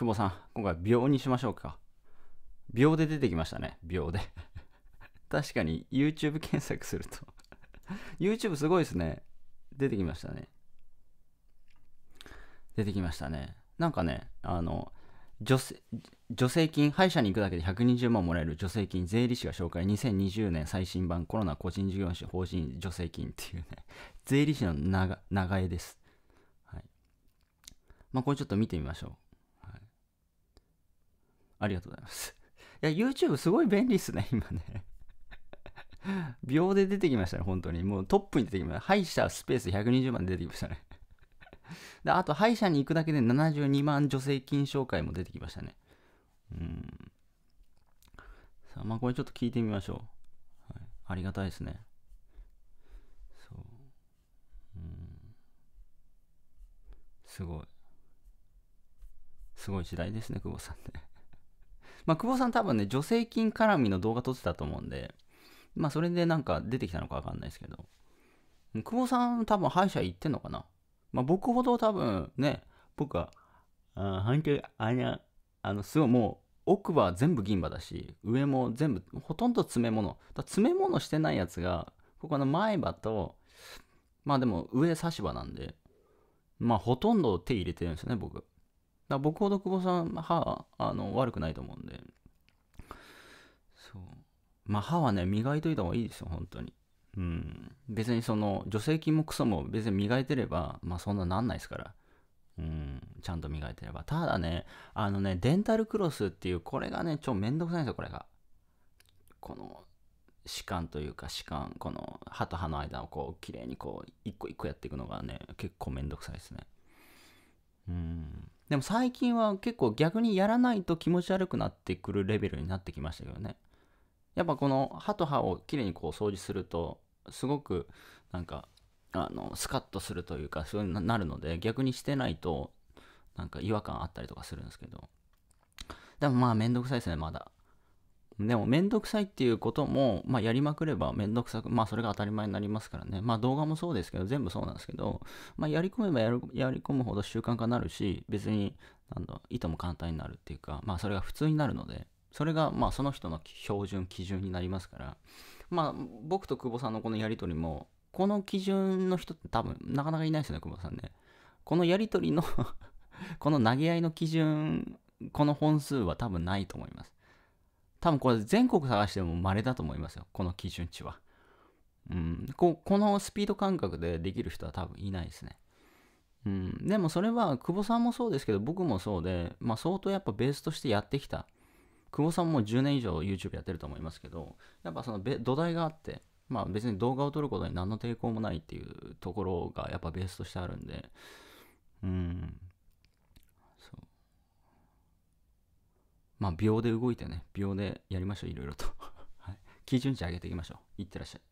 久保さん、今回病にしましょうか。秒で出てきましたね。秒で 確かに YouTube 検索すると YouTube すごいですね。出てきましたね。出てきましたね。なんかね、あの、助成金、歯医者に行くだけで120万もらえる助成金、税理士が紹介、2020年最新版コロナ個人事業主法人助成金っていうね、税理士の長長江です。はい。まあ、これちょっと見てみましょう。ありがとうございます。いや、YouTube すごい便利っすね、今ね。秒で出てきましたね、本当に。もうトップに出てきました。歯医者スペース120万出てきましたね。で、あと歯医者に行くだけで72万助成金紹介も出てきましたね。うん。さあ、まあこれちょっと聞いてみましょう。はい、ありがたいですね。そう。うん。すごい。すごい時代ですね、久保さんね。まあ、久保さん多分ね、助成金絡みの動画撮ってたと思うんで、まあ、それでなんか出てきたのかわかんないですけど、久保さん多分歯医者行ってんのかなまあ、僕ほど多分ね、僕は、あ反響、あにゃ、あの、すごいもう、奥歯全部銀歯だし、上も全部、ほとんど詰め物。だ詰め物してないやつが、ここの前歯と、まあでも上差し歯なんで、まあほとんど手入れてるんですよね、僕。だ僕ほど久保さん、歯、あの、悪くないと思うんで。そう。まあ、歯はね、磨いといた方がいいですよ、本当に。うん。別にその、助成金もクソも別に磨いてれば、まあ、そんななんないですから。うん。ちゃんと磨いてれば。ただね、あのね、デンタルクロスっていう、これがね、超めんどくさいんですよ、これが。この、歯間というか歯間、この歯と歯の間をこう、綺麗にこう、一個一個やっていくのがね、結構めんどくさいですね。うん。でも最近は結構逆にやらないと気持ち悪くなってくるレベルになってきましたけどね。やっぱこの歯と歯をきれいにこう掃除すると、すごくなんか、あの、スカッとするというか、そういうになるので、逆にしてないと、なんか違和感あったりとかするんですけど。でもまあめんどくさいですね、まだ。でも、めんどくさいっていうことも、まあ、やりまくればめんどくさく、まあ、それが当たり前になりますからね。まあ、動画もそうですけど、全部そうなんですけど、まあ、やり込めばやり込むほど習慣化なるし、別に、なんだ、いも簡単になるっていうか、まあ、それが普通になるので、それが、まあ、その人の標準、基準になりますから、まあ、僕と久保さんのこのやりとりも、この基準の人って多分、なかなかいないですよね、久保さんね。このやりとりの この投げ合いの基準、この本数は多分ないと思います。多分これ全国探しても稀だと思いますよ。この基準値は。うん、ここのスピード感覚でできる人は多分いないですね。うん、でもそれは久保さんもそうですけど僕もそうで、まあ、相当やっぱベースとしてやってきた久保さんも10年以上 YouTube やってると思いますけどやっぱその土台があって、まあ、別に動画を撮ることに何の抵抗もないっていうところがやっぱベースとしてあるんで、うん、まあ秒で動いてね、秒でやりましょう、いろいろと。はい、基準値上げていきましょう。いってらっしゃい。